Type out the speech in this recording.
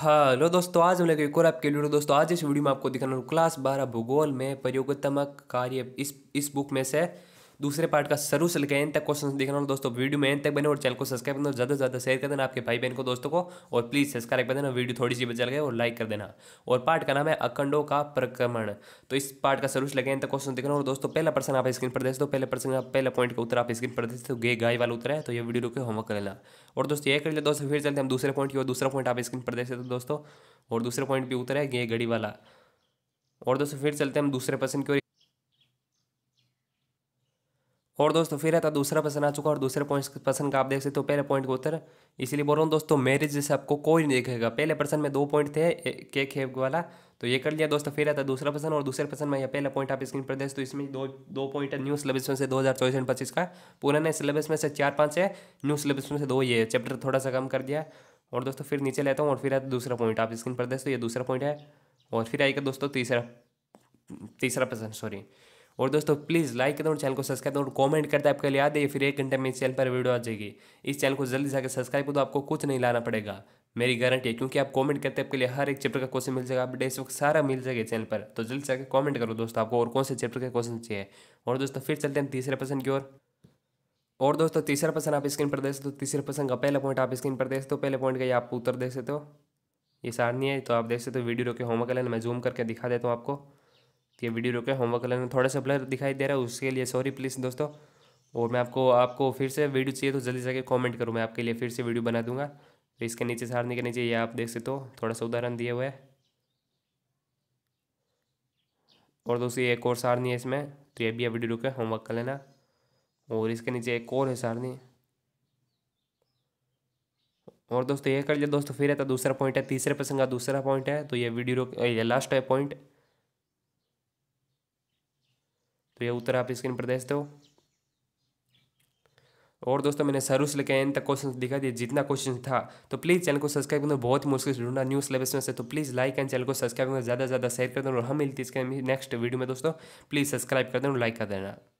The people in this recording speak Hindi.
हेलो दोस्तों आज हम लेकर एक और आपके लिए दोस्तों आज इस वीडियो में आपको दिखाना क्लास बारह भूगोल में प्रयोगत्मक कार्य इस इस बुक में से दूसरे पार्ट का शुरू से लेकर तक क्वेश्चन देखना हो दोस्तों वीडियो में एंड तक बने और चैनल को सब्सक्राइब करना ज़्यादा से ज़्यादा शेयर कर देना आपके भाई बहन को दोस्तों को और प्लीज़ सब्सक्राइब कर देना वीडियो थोड़ी सी बचल गए और लाइक कर देना और पार्ट का नाम है अखंडों का प्रक्रमण तो इस पार्ट का शुरू से लेकर तक क्वेश्चन देखना और दोस्तों पहला पर्सन आप स्क्रीन पर देख दो पहले पर्सन आप पॉइंट का उत्तर आप स्क्रीन पर देख दो गे गाय वाला उत्तर है तो ये वीडियो रुके होमवर्क कर लेना और दोस्तों ये कर लिया दोस्तों फिर चलते हम दूसरे पॉइंट की और दूसरा पॉइंट आप स्क्रीन पर देख सकते हो दोस्तों और दूसरे पॉइंट भी उतर है गे घड़ी वाला और दोस्तों फिर चलते हम दूसरे पर्सन की और दोस्तों फिर आता दूसरा पसंद आ चुका और दूसरे पॉइंट पसंद का आप देख सकते हो तो पहले पॉइंट को उत्तर इसलिए बोल रहा हूँ दोस्तों मैरिज जैसे आपको कोई नहीं देखेगा पहले पसंद में दो पॉइंट थे केक है वाला तो ये कर लिया दोस्तों फिर आता दूसरा पसंद और दूसरे पसंद में यह पहला पॉइंट आप स्क्रीन पर देख तो इसमें दो दो पॉइंट है न्यू सिलेबस में से दो हज़ार चौबीस एंड पच्चीस का पुराने सिलेबस में से चार पाँच है न्यू सिलेबस में से दो ये चैप्टर थोड़ा सा कम कर दिया और दोस्तों फिर नीचे लेता हूँ और फिर आता दूसरा पॉइंट आप स्क्रीन पर देख तो ये दूसरा पॉइंट है और फिर आएगा दोस्तों तीसरा तीसरा पसंद सॉरी और दोस्तों प्लीज़ लाइक करता और चैनल को सब्सक्राइब करता और कमेंट करते आपके लिए याद है फिर एक घंटे में इस चैनल पर वीडियो आ जाएगी इस चैनल को जल्दी से आकर सब्सक्राइब करो तो आपको कुछ नहीं लाना पड़ेगा मेरी गारंटी है क्योंकि आप कमेंट करते आपके लिए हर एक चैप्टर का क्वेश्चन मिल जाएगा आप वक्त सारा मिल जाएगा चैनल पर तो जल्दी से आकर कॉमेंट करो दोस्तों आपको और कौन से चैप्टर का क्वेश्चन चाहिए और दोस्तों फिर चलते हैं तीसरे पर्सन की ओर और दोस्तों तीसरा पर्सन आप स्क्रीन पर देख सकते हो तीसरे पर्सन का पहला पॉइंट आप स्क्रीन पर देख सकते हो पहले पॉइंट का ये आप उत्तर देख सकते हो ये सारनी है तो आप देख सकते हो वीडियो रोके होमवर्क लेना मैं जूम करके दिखा देता हूँ आपको ये वीडियो रोके होमवर्क में थोड़ा सा ब्लर दिखाई दे रहा है उसके लिए सॉरी प्लीज़ दोस्तों और मैं आपको आपको फिर से वीडियो चाहिए तो जल्दी जाके कमेंट करूँ मैं आपके लिए फिर से वीडियो बना दूंगा तो इसके नीचे सारने के नीचे ये आप देख सकते हो थोड़ा सा उदाहरण दिए हुए है और दोस्तों एक और सारनी है इसमें तो ये भी आप वीडियो रुके होमवर्क कर लेना और इसके नीचे एक और है सारनी और दोस्तों ये कर लिया दोस्तों फिर है दूसरा पॉइंट है तीसरे पसंद का दूसरा पॉइंट है तो ये वीडियो रुके ये लास्ट है पॉइंट तो ये उत्तर आप स्क्रीन पर सकते हो और दोस्तों मैंने शुरू से लेकर तक क्वेश्चन दिखा दिए जितना क्वेश्चन था तो प्लीज़ चैनल को सब्सक्राइब करना बहुत मुश्किल से ढूंढना न्यूज़ सिलेबस में से तो प्लीज़ लाइक एंड चैनल को सब्सक्राइब करना ज़्यादा से ज़्यादा शेयर कर देना और हम है इसके नेक्स्ट वीडियो में दोस्तों प्लीज़ सब्सक्राइब कर देना लाइक कर देना